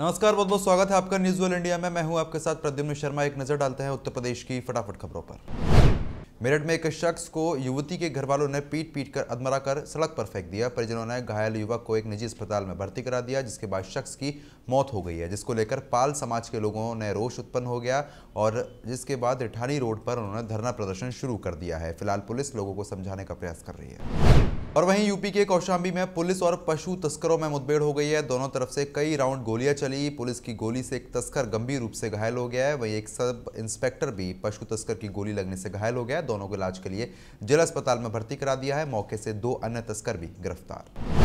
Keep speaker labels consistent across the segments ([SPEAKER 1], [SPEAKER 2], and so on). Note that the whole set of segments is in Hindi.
[SPEAKER 1] नमस्कार बहुत बहुत स्वागत है आपका न्यूज वर्ल्ड इंडिया में मैं हूं आपके साथ प्रद्युम्न शर्मा एक नजर डालते हैं उत्तर प्रदेश की फटाफट खबरों पर मेरठ में एक शख्स को युवती के घर वालों ने पीट पीट कर अधमरा कर सड़क पर फेंक दिया परिजनों ने घायल युवक को एक निजी अस्पताल में भर्ती करा दिया जिसके बाद शख्स की मौत हो गई है जिसको लेकर पाल समाज के लोगों ने रोष उत्पन्न हो गया और जिसके बाद रिठानी रोड पर उन्होंने धरना प्रदर्शन शुरू कर दिया है फिलहाल पुलिस लोगों को समझाने का प्रयास कर रही है और वहीं यूपी के कौशाम्बी में पुलिस और पशु तस्करों में मुठभेड़ हो गई है दोनों तरफ से कई राउंड गोलियां चली पुलिस की गोली से एक तस्कर गंभीर रूप से घायल हो गया है वहीं एक सब इंस्पेक्टर भी पशु तस्कर की गोली लगने से घायल हो गया है दोनों को इलाज के लिए जिला अस्पताल में भर्ती करा दिया है मौके से दो अन्य तस्कर भी गिरफ्तार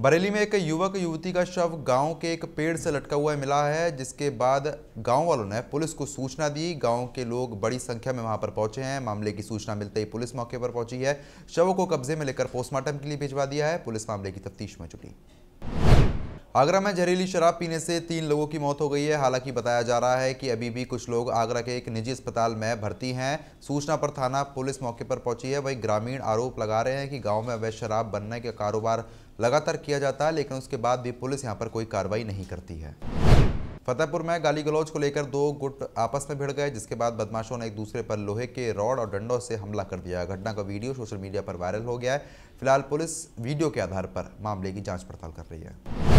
[SPEAKER 1] बरेली में एक युवक युवती का शव गांव के एक पेड़ से लटका हुआ मिला है जिसके बाद गांव वालों ने पुलिस को सूचना दी गांव के लोग बड़ी संख्या में वहां पर पहुंचे हैं मामले की सूचना मिलते ही पुलिस मौके पर पहुंची है शवों को कब्जे में लेकर पोस्टमार्टम के लिए भिजवा दिया है पुलिस मामले की तफ्तीश में जुटी आगरा में जहरीली शराब पीने से तीन लोगों की मौत हो गई है हालांकि बताया जा रहा है कि अभी भी कुछ लोग आगरा के एक निजी अस्पताल में भर्ती हैं सूचना पर थाना पुलिस मौके पर पहुंची है वहीं ग्रामीण आरोप लगा रहे हैं कि गांव में अवैध शराब बनने का कारोबार लगातार किया जाता है लेकिन उसके बाद भी पुलिस यहाँ पर कोई कार्रवाई नहीं करती है फतेहपुर में गाली गलौज को लेकर दो गुट आपस में भिड़ गए जिसके बाद बदमाशों ने एक दूसरे पर लोहे के रॉड और डंडों से हमला कर दिया घटना का वीडियो सोशल मीडिया पर वायरल हो गया है फिलहाल पुलिस वीडियो के आधार पर मामले की जांच पड़ताल कर रही है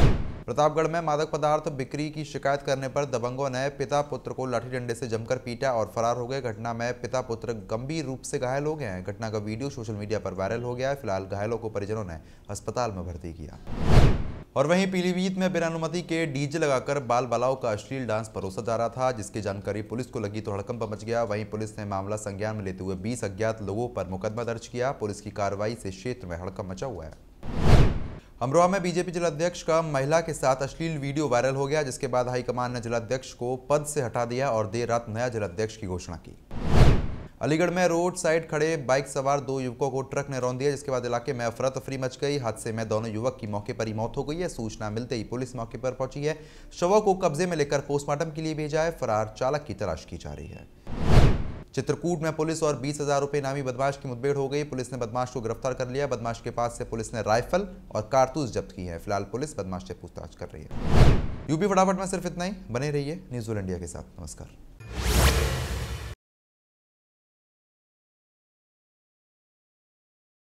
[SPEAKER 1] प्रतापगढ़ में मादक पदार्थ बिक्री की शिकायत करने पर दबंगों ने पिता पुत्र को लाठी डंडे से जमकर पीटा और फरार हो गए घटना में पिता पुत्र गंभीर रूप से घायल हो गए हैं घटना का वीडियो सोशल मीडिया पर वायरल हो गया है फिलहाल घायलों को परिजनों ने अस्पताल में भर्ती किया और वहीं पीलीभीत में बिना अनुमति के डीजे लगाकर बाल बालाओं का अश्लील डांस परोसा जा रहा था जिसकी जानकारी पुलिस को लगी तो हड़कंप मच गया वहीं पुलिस ने मामला संज्ञान में लेते हुए 20 अज्ञात लोगों पर मुकदमा दर्ज किया पुलिस की कार्रवाई से क्षेत्र में हड़कंप मचा हुआ है अमरोहा में बीजेपी जिलाध्यक्ष का महिला के साथ अश्लील वीडियो वायरल हो गया जिसके बाद हाईकमान ने जिलाध्यक्ष को पद से हटा दिया और देर रात नया जिलाध्यक्ष की घोषणा की अलीगढ़ में रोड साइड खड़े बाइक सवार दो युवकों को ट्रक ने रौन दिया जिसके बाद इलाके में अफरा तफरी मच गई हादसे में दोनों युवक की मौके पर ही मौत हो गई है सूचना मिलते ही पुलिस मौके पर पहुंची है शवों को कब्जे में लेकर पोस्टमार्टम के लिए भेजा है फरार चालक की तलाश की जा रही है चित्रकूट में पुलिस और बीस हजार रुपये नामी बदमाश की मुठभेड़ हो गई पुलिस ने बदमाश को गिरफ्तार कर लिया बदमाश के पास से पुलिस ने राइफल और कारतूस जब्त की है फिलहाल पुलिस बदमाश से पूछताछ कर रही है यूपी फटाफट में सिर्फ इतना ही बने रहिए न्यूज इंडिया के साथ नमस्कार